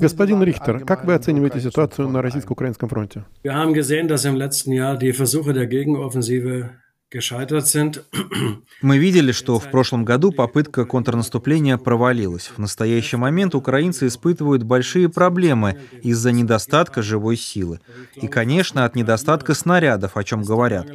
Господин Рихтер, как вы оцениваете ситуацию на российско-украинском фронте? Мы видели, что в прошлом году попытка контрнаступления провалилась. В настоящий момент украинцы испытывают большие проблемы из-за недостатка живой силы. И, конечно, от недостатка снарядов, о чем говорят.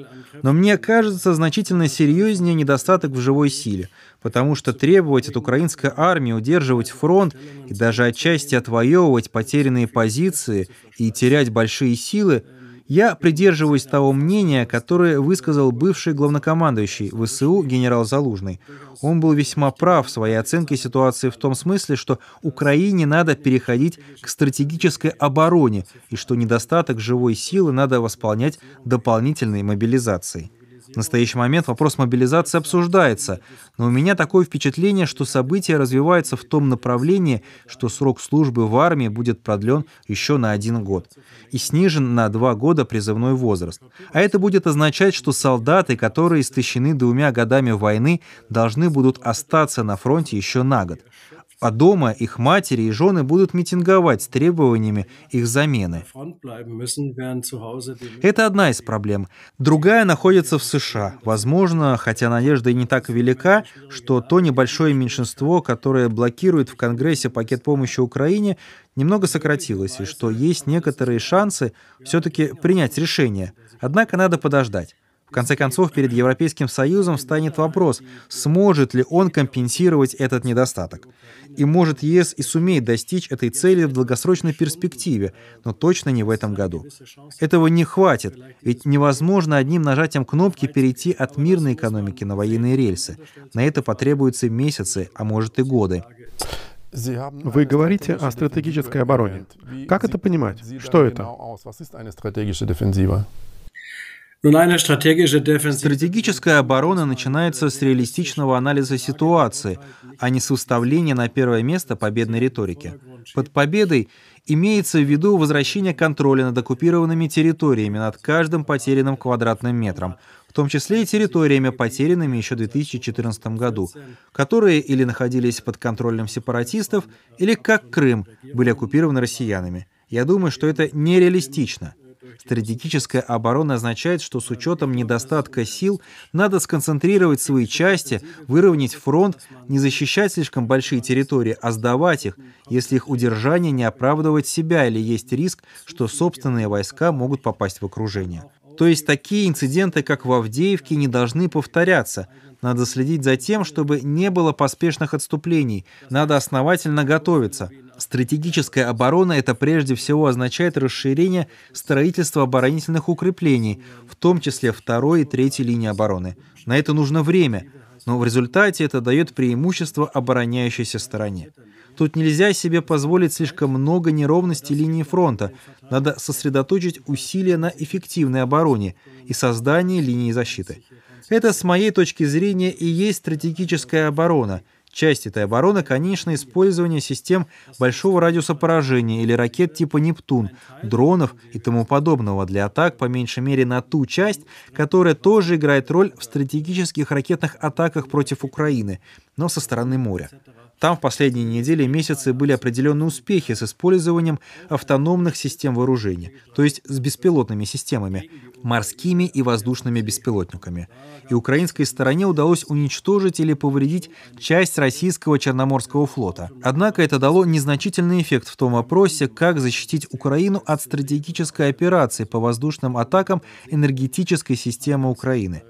Но мне кажется, значительно серьезнее недостаток в живой силе, потому что требовать от украинской армии удерживать фронт и даже отчасти отвоевывать потерянные позиции и терять большие силы – я придерживаюсь того мнения, которое высказал бывший главнокомандующий ВСУ генерал Залужный. Он был весьма прав в своей оценке ситуации в том смысле, что Украине надо переходить к стратегической обороне и что недостаток живой силы надо восполнять дополнительной мобилизацией. В настоящий момент вопрос мобилизации обсуждается, но у меня такое впечатление, что события развиваются в том направлении, что срок службы в армии будет продлен еще на один год и снижен на два года призывной возраст. А это будет означать, что солдаты, которые истощены двумя годами войны, должны будут остаться на фронте еще на год. А дома их матери и жены будут митинговать с требованиями их замены. Это одна из проблем. Другая находится в США. Возможно, хотя надежда и не так велика, что то небольшое меньшинство, которое блокирует в Конгрессе пакет помощи Украине, немного сократилось, и что есть некоторые шансы все-таки принять решение. Однако надо подождать. В конце концов, перед Европейским Союзом станет вопрос, сможет ли он компенсировать этот недостаток. И может ЕС и сумеет достичь этой цели в долгосрочной перспективе, но точно не в этом году. Этого не хватит, ведь невозможно одним нажатием кнопки перейти от мирной экономики на военные рельсы. На это потребуются месяцы, а может и годы. Вы говорите о стратегической обороне. Как это понимать? Что это? Стратегическая оборона начинается с реалистичного анализа ситуации, а не с уставления на первое место победной риторики. Под победой имеется в виду возвращение контроля над оккупированными территориями, над каждым потерянным квадратным метром, в том числе и территориями, потерянными еще в 2014 году, которые или находились под контролем сепаратистов, или, как Крым, были оккупированы россиянами. Я думаю, что это нереалистично – Стратегическая оборона означает, что с учетом недостатка сил надо сконцентрировать свои части, выровнять фронт, не защищать слишком большие территории, а сдавать их, если их удержание не оправдывает себя или есть риск, что собственные войска могут попасть в окружение. То есть такие инциденты, как в Авдеевке, не должны повторяться. Надо следить за тем, чтобы не было поспешных отступлений. Надо основательно готовиться. Стратегическая оборона это прежде всего означает расширение строительства оборонительных укреплений, в том числе второй и третьей линии обороны. На это нужно время, но в результате это дает преимущество обороняющейся стороне. Тут нельзя себе позволить слишком много неровностей линии фронта. Надо сосредоточить усилия на эффективной обороне и создании линии защиты. Это, с моей точки зрения, и есть стратегическая оборона – Часть этой обороны, конечно, использование систем большого радиуса поражения или ракет типа «Нептун», дронов и тому подобного для атак, по меньшей мере, на ту часть, которая тоже играет роль в стратегических ракетных атаках против Украины, но со стороны моря. Там в последние недели и месяцы были определенные успехи с использованием автономных систем вооружения, то есть с беспилотными системами, морскими и воздушными беспилотниками. И украинской стороне удалось уничтожить или повредить часть российского Черноморского флота. Однако это дало незначительный эффект в том вопросе, как защитить Украину от стратегической операции по воздушным атакам энергетической системы Украины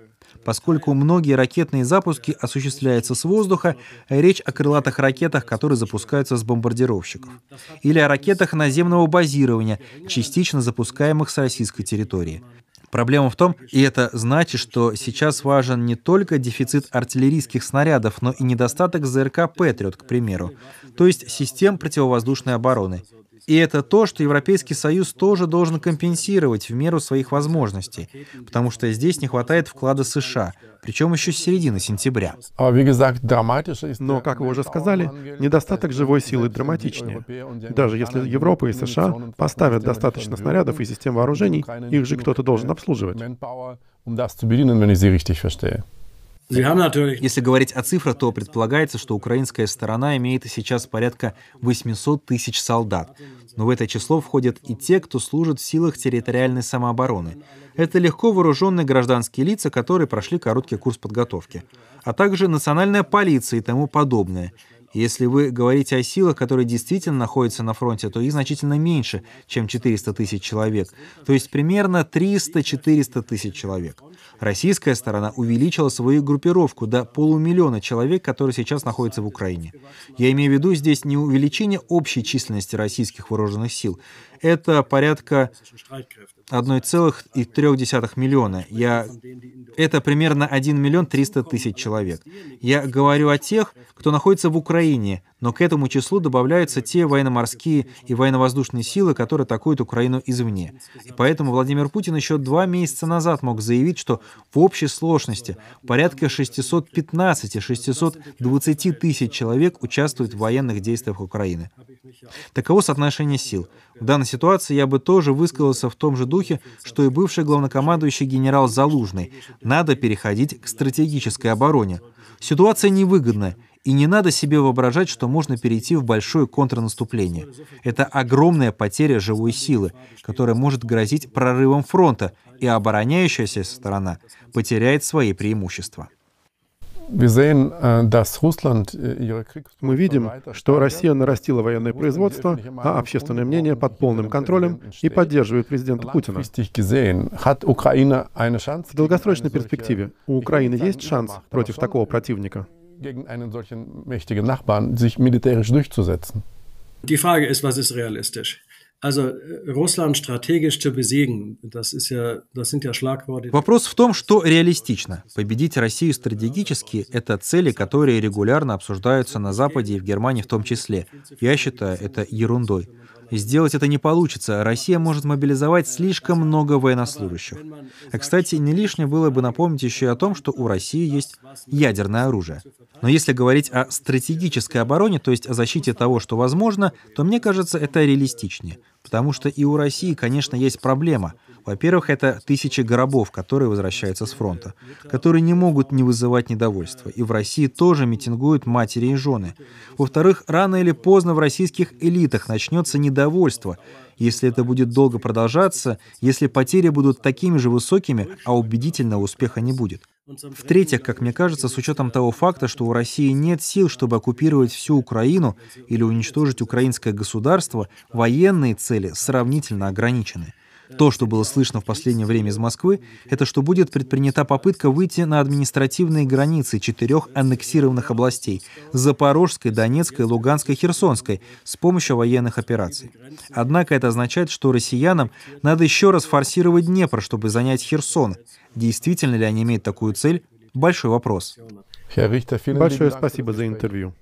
поскольку многие ракетные запуски осуществляются с воздуха, речь о крылатых ракетах, которые запускаются с бомбардировщиков, или о ракетах наземного базирования, частично запускаемых с российской территории. Проблема в том, и это значит, что сейчас важен не только дефицит артиллерийских снарядов, но и недостаток ЗРК «Патриот», к примеру, то есть систем противовоздушной обороны. И это то, что Европейский Союз тоже должен компенсировать в меру своих возможностей, потому что здесь не хватает вклада США, причем еще с середины сентября. А Но, как вы уже сказали, недостаток живой силы драматичнее. Даже если Европа и США поставят достаточно снарядов и систем вооружений, их же кто-то должен обслуживать. Um Э, если говорить о цифрах, то предполагается, что украинская сторона имеет сейчас порядка 800 тысяч солдат. Но в это число входят и те, кто служит в силах территориальной самообороны. Это легко вооруженные гражданские лица, которые прошли короткий курс подготовки. А также национальная полиция и тому подобное – если вы говорите о силах, которые действительно находятся на фронте, то их значительно меньше, чем 400 тысяч человек, то есть примерно 300-400 тысяч человек. Российская сторона увеличила свою группировку до полумиллиона человек, которые сейчас находятся в Украине. Я имею в виду здесь не увеличение общей численности российских вооруженных сил, это порядка 1,3 миллиона. Я... Это примерно 1 миллион 300 тысяч человек. Я говорю о тех, кто находится в Украине, но к этому числу добавляются те военно-морские и военно-воздушные силы, которые атакуют Украину извне. И поэтому Владимир Путин еще два месяца назад мог заявить, что в общей сложности порядка 615-620 тысяч человек участвуют в военных действиях Украины. Таково соотношение сил. В данной ситуации я бы тоже высказался в том же духе, что и бывший главнокомандующий генерал Залужный. Надо переходить к стратегической обороне. Ситуация невыгодная, и не надо себе воображать, что можно перейти в большое контрнаступление. Это огромная потеря живой силы, которая может грозить прорывом фронта, и обороняющаяся сторона потеряет свои преимущества. Äh, äh, Мы видим, что Россия нарастила военное производство, а общественное мнение под полным контролем и поддерживает президента Путина. В долгосрочной перспективе у Украины есть шанс против такого противника? Вопрос Frage ist, was ist realistisch? Also äh, Russland strategisch besiegen, das, ist ja, das sind ja Schlagworte. Вопрос в том, что реалистично. Победить Россию стратегически – это цели, которые регулярно обсуждаются на Западе и в Германии в том числе. Я считаю это ерундой. Сделать это не получится. Россия может мобилизовать слишком много военнослужащих. А, кстати, не лишне было бы напомнить еще и о том, что у России есть ядерное оружие. Но если говорить о стратегической обороне, то есть о защите того, что возможно, то мне кажется, это реалистичнее. Потому что и у России, конечно, есть проблема — во-первых, это тысячи гробов, которые возвращаются с фронта, которые не могут не вызывать недовольства. И в России тоже митингуют матери и жены. Во-вторых, рано или поздно в российских элитах начнется недовольство, если это будет долго продолжаться, если потери будут такими же высокими, а убедительного успеха не будет. В-третьих, как мне кажется, с учетом того факта, что у России нет сил, чтобы оккупировать всю Украину или уничтожить украинское государство, военные цели сравнительно ограничены. То, что было слышно в последнее время из Москвы, это что будет предпринята попытка выйти на административные границы четырех аннексированных областей – Запорожской, Донецкой, Луганской, Херсонской – с помощью военных операций. Однако это означает, что россиянам надо еще раз форсировать Днепр, чтобы занять Херсон. Действительно ли они имеют такую цель – большой вопрос. Большое спасибо за интервью.